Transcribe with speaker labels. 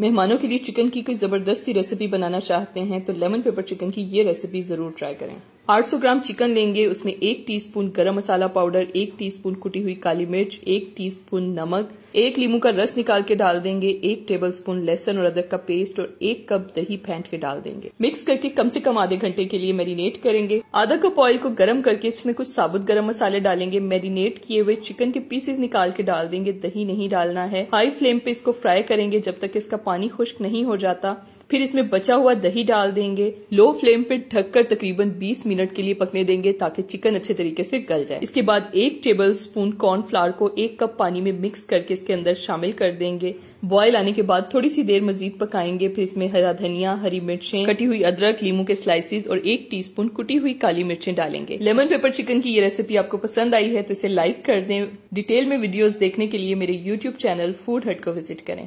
Speaker 1: मेहमानों के लिए चिकन की कोई ज़बरदस्त सी रेसिपी बनाना चाहते हैं तो लेमन पेपर चिकन की ये रेसिपी ज़रूर ट्राई करें 800 ग्राम चिकन लेंगे उसमें एक टीस्पून गरम मसाला पाउडर एक टीस्पून कुटी हुई काली मिर्च एक टीस्पून नमक एक लीमू का रस निकाल के डाल देंगे एक टेबल स्पून लहसन और अदरक का पेस्ट और एक कप दही फेंट के डाल देंगे मिक्स करके कम से कम आधे घंटे के लिए मैरिनेट करेंगे आधा कप ऑयल को गर्म करके इसमें कुछ साबुत गर्म मसाले डालेंगे मैरिनेट किए हुए चिकन के पीसेस निकाल के डाल देंगे दही नहीं डालना है हाई फ्लेम पे इसको फ्राई करेंगे जब तक इसका पानी खुश्क नहीं हो जाता फिर इसमें बचा हुआ दही डाल देंगे लो फ्लेम पे ढककर तकरीबन 20 मिनट के लिए पकने देंगे ताकि चिकन अच्छे तरीके से गल जाए इसके बाद एक टेबल स्पून कॉर्न फ्लावर को एक कप पानी में मिक्स करके इसके इसके अंदर शामिल कर देंगे बॉयल आने के बाद थोड़ी सी देर मजीद पकाएंगे फिर इसमें हरा धनिया हरी मिर्चें कटी हुई अदरक लीमू के स्लाइसिस और एक टीस्पून कुटी हुई काली मिर्चें डालेंगे लेमन पेपर चिकन की ये रेसिपी आपको पसंद आई है तो इसे लाइक कर दें डिटेल में वीडियोज देखने के लिए मेरे यूट्यूब चैनल फूड हट को विजिट करें